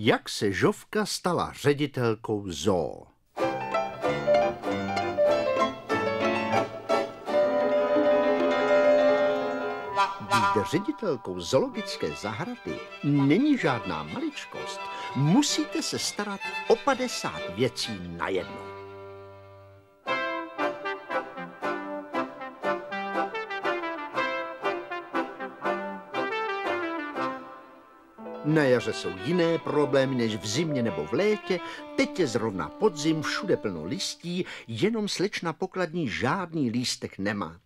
Jak se Žovka stala ředitelkou zoo? Být ředitelkou zoologické zahrady není žádná maličkost. Musíte se starat o 50 věcí na najednou. Na jaře jsou jiné problémy než v zimě nebo v létě. Teď je zrovna podzim, všude plno listí, jenom slečna pokladní žádný lístek nemá.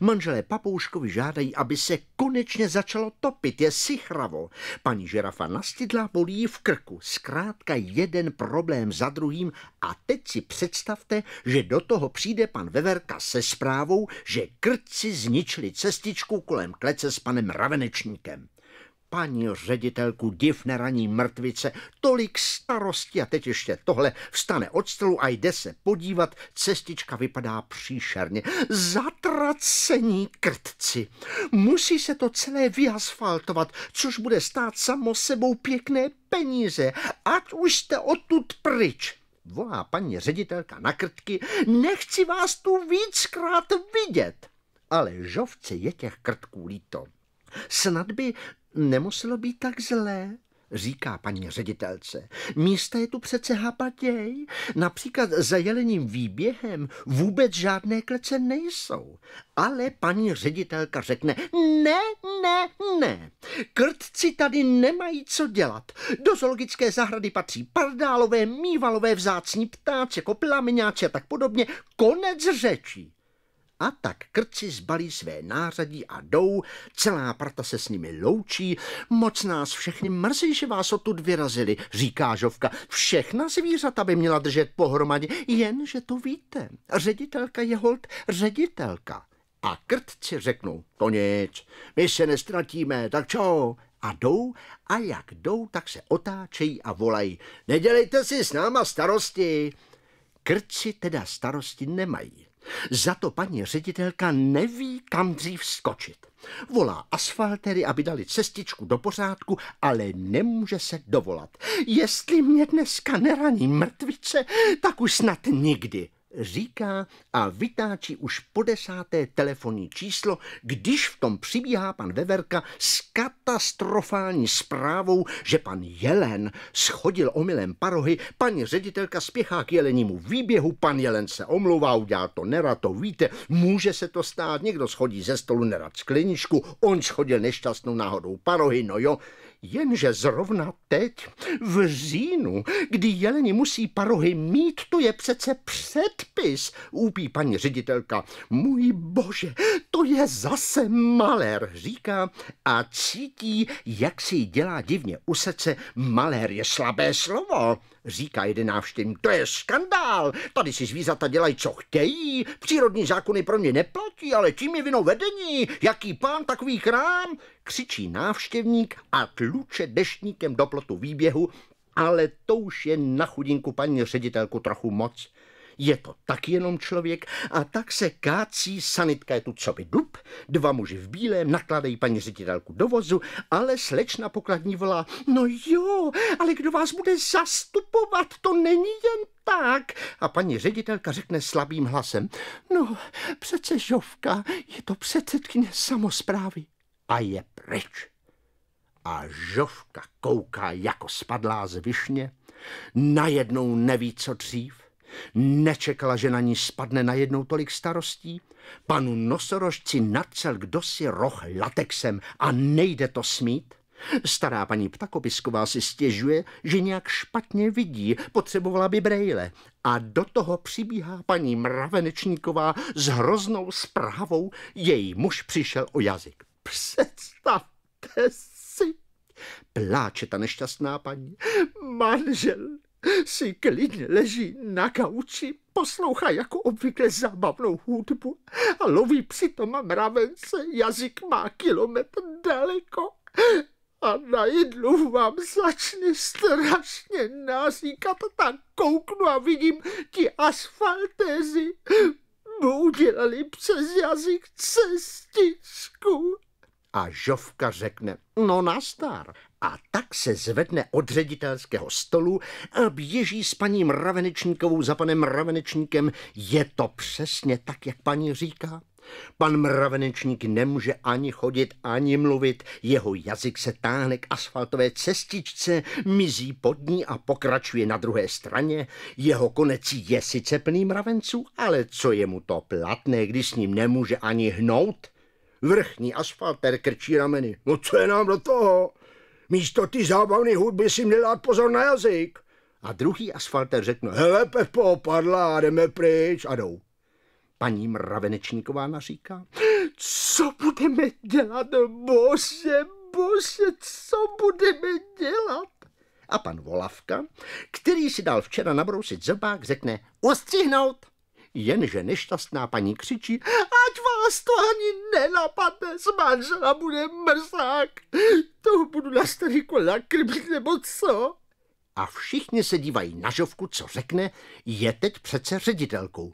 Manželé Papouškovi žádají, aby se konečně začalo topit, je sichravo. Paní žirafa nastydla, bolí v krku. Zkrátka jeden problém za druhým a teď si představte, že do toho přijde pan Veverka se zprávou, že krci zničili cestičku kolem klece s panem Ravenečníkem paní ředitelku div neraní mrtvice, tolik starosti a teď ještě tohle vstane od stolu a jde se podívat, cestička vypadá příšerně. Zatracení krtci. Musí se to celé vyasfaltovat, což bude stát samo sebou pěkné peníze, ať už jste odtud pryč volá paní ředitelka na krtky, nechci vás tu víckrát vidět. Ale žovce je těch krtků líto. Snad by Nemuselo být tak zlé, říká paní ředitelce. Místa je tu přece hapatěj. Například za jeleným výběhem vůbec žádné klece nejsou. Ale paní ředitelka řekne, ne, ne, ne. Krtci tady nemají co dělat. Do zoologické zahrady patří pardálové, mívalové, vzácní ptáci, jako a tak podobně. Konec řečí. A tak krci zbalí své nářadí a jdou, celá parta se s nimi loučí. Moc nás všechny mrzí, že vás odtud vyrazili, říká Žovka. Všechna zvířata by měla držet pohromadě, jenže to víte. Ředitelka je hold ředitelka. A krtci řeknou, to nic, my se nestratíme, tak čo? A jdou a jak jdou, tak se otáčejí a volají, nedělejte si s náma starosti. Krci teda starosti nemají. Za to paní ředitelka neví, kam dřív skočit. Volá asfaltery, aby dali cestičku do pořádku, ale nemůže se dovolat. Jestli mě dneska neraní mrtvice, tak už snad nikdy říká a vytáčí už po desáté telefonní číslo, když v tom přibíhá pan Veverka s katastrofální zprávou, že pan Jelen schodil omylem parohy, paní ředitelka spěchá k jelenímu výběhu, pan Jelen se omlouvá, udělá to nerad, to víte, může se to stát, někdo schodí ze stolu nerad skleničku, on schodil nešťastnou náhodou parohy, no jo, Jenže zrovna teď, v říjnu, kdy jeleni musí parohy mít, to je přece předpis, úpí paní ředitelka. Můj bože, to je zase malér, říká a cítí, jak si dělá divně u srdce. Malér je slabé slovo, říká jeden návštěvník. To je skandál, tady si zvířata dělají, co chtějí, přírodní zákony pro ně neplatí, ale tím je vinou vedení, jaký pán takový krám, křičí návštěvník a tluče deštníkem do plotu výběhu, ale to už je na chudinku paní ředitelku trochu moc. Je to tak jenom člověk a tak se kácí sanitka je tu co by dub, dva muži v bílém nakladají paní ředitelku do vozu, ale slečna pokladní volá, no jo, ale kdo vás bude zastupovat, to není jen tak. A paní ředitelka řekne slabým hlasem, no přece Žovka, je to předsedkyně samozprávy. A je pryč a žovka kouká jako spadlá z višně, najednou neví, co dřív. Nečekala, že na ní spadne najednou tolik starostí. Panu nosorožci nacel kdosi roh latexem a nejde to smít. Stará paní Ptakopisková si stěžuje, že nějak špatně vidí, potřebovala by brejle. A do toho přibíhá paní Mravenečníková s hroznou zprávou, její muž přišel o jazyk. Představte si, pláče ta nešťastná paní, manžel si klidně leží na gauči, poslouchá jako obvykle zábavnou hudbu a loví přitom mravence, jazyk má kilometr daleko a na jídlu vám začne strašně naříkat, tak kouknu a vidím ti asfaltézy mu udělali přes jazyk cestičku. A Žovka řekne, no nastar a tak se zvedne od ředitelského stolu a běží s paní Mravenečníkovou za panem Mravenečníkem. Je to přesně tak, jak paní říká? Pan mravenečník nemůže ani chodit, ani mluvit. Jeho jazyk se táhne k asfaltové cestičce, mizí pod ní a pokračuje na druhé straně. Jeho konec je sice plný mravenců, ale co je mu to platné, když s ním nemůže ani hnout? Vrchní asfalter krčí rameny. No co je nám do toho? Místo ty zábavné hudby si měl dát pozor na jazyk. A druhý asfalter řekne, hele Pepo, padla, jdeme pryč a jdou. Paní mravenečníková naříká, co budeme dělat, bože, bože, co budeme dělat? A pan Volavka, který si dal včera nabrousit zobák, řekne, ostřihnout jenže nešťastná paní křičí, ať vás to ani nenapadne, manžela bude mrzák, To budu na kola krbit nebo co? A všichni se dívají na žovku, co řekne, je teď přece ředitelkou.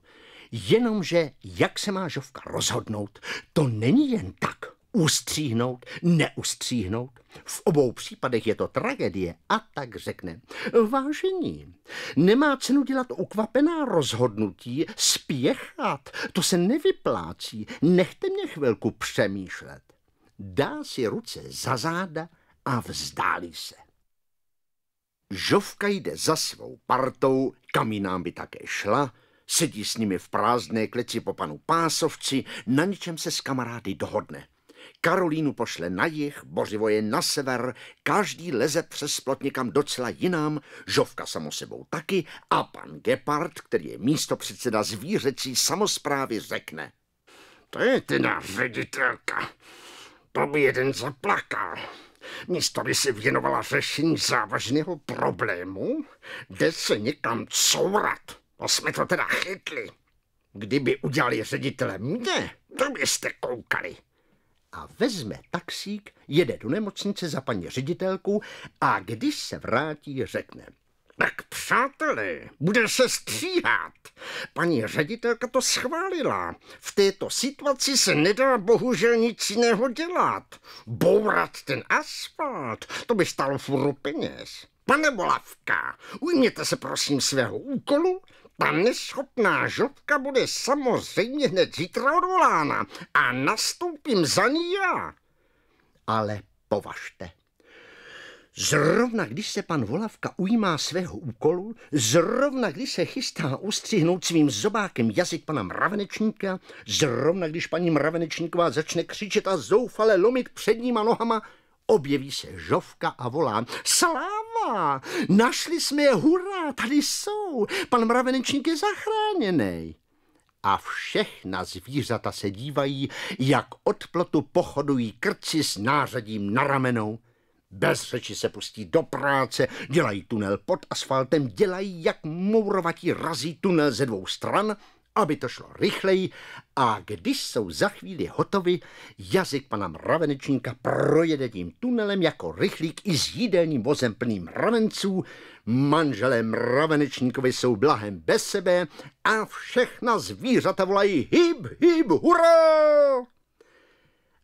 Jenomže jak se má žovka rozhodnout, to není jen tak ustříhnout, neustříhnout. V obou případech je to tragédie a tak řekne. Vážení, nemá cenu dělat ukvapená rozhodnutí, spěchat, to se nevyplácí, nechte mě chvilku přemýšlet. Dá si ruce za záda a vzdálí se. Žovka jde za svou partou, kam jinám by také šla, sedí s nimi v prázdné kleci po panu pásovci, na ničem se s kamarády dohodne. Karolínu pošle na jih, Bořivo je na sever, každý leze přes splot někam docela jinam, Žovka samo sebou taky a pan Gepard, který je místo předseda zvířecí samozprávy, řekne. To je teda ředitelka. To by jeden zaplakal. Místo by se věnovala řešení závažného problému, jde se někam courat. A no jsme to teda chytli. Kdyby udělali ředitele mě, to byste koukali a vezme taxík, jede do nemocnice za paní ředitelku, a když se vrátí, řekne – tak přáteli, bude se stříhat. Paní ředitelka to schválila. V této situaci se nedá bohužel nic jiného dělat. Bourat ten asfalt, to by stalo furu peněz. Pane Bolavka, ujměte se prosím svého úkolu ta neschopná žobka bude samozřejmě hned zítra odvolána a nastoupím za ní já. Ale považte. Zrovna když se pan Volavka ujímá svého úkolu, zrovna když se chystá ustřihnout svým zobákem jazyk pana mravenečníka, zrovna když paní mravenečníková začne křičet a zoufale lomit předníma nohama, Objeví se žovka a volá. Sláva! Našli jsme je, hurá, tady jsou. Pan mravenečník je zachráněný. A všechna zvířata se dívají, jak od plotu pochodují krci s nářadím na ramenou. Bez řeči se pustí do práce, dělají tunel pod asfaltem, dělají, jak mourovatí razí tunel ze dvou stran – aby to šlo rychleji a když jsou za chvíli hotovi, jazyk pana mravenečníka projede tím tunelem jako rychlík i s jídelním vozem plným mravenců, manželé mravenečníkovi jsou blahem bez sebe a všechna zvířata volají hib, hib, hurá!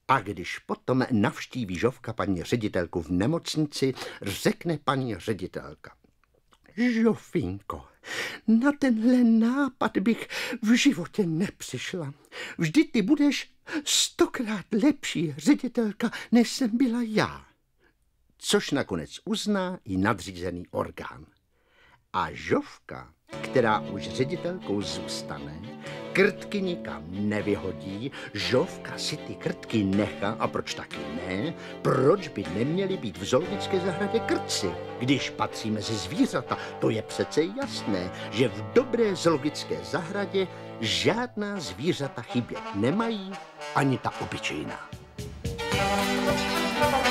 A když potom navštíví Žovka paní ředitelku v nemocnici, řekne paní ředitelka. Žofinko, na tenhle nápad bych v životě nepřišla. Vždy ty budeš stokrát lepší ředitelka, než jsem byla já. Což nakonec uzná i nadřízený orgán. A Žovka, která už ředitelkou zůstane, krtky nikam nevyhodí, Žovka si ty krtky nechá, a proč taky ne, proč by neměly být v zoologické zahradě krtci? Když patří mezi zvířata, to je přece jasné, že v dobré zoologické zahradě žádná zvířata chybět nemají, ani ta obyčejná. Thank you.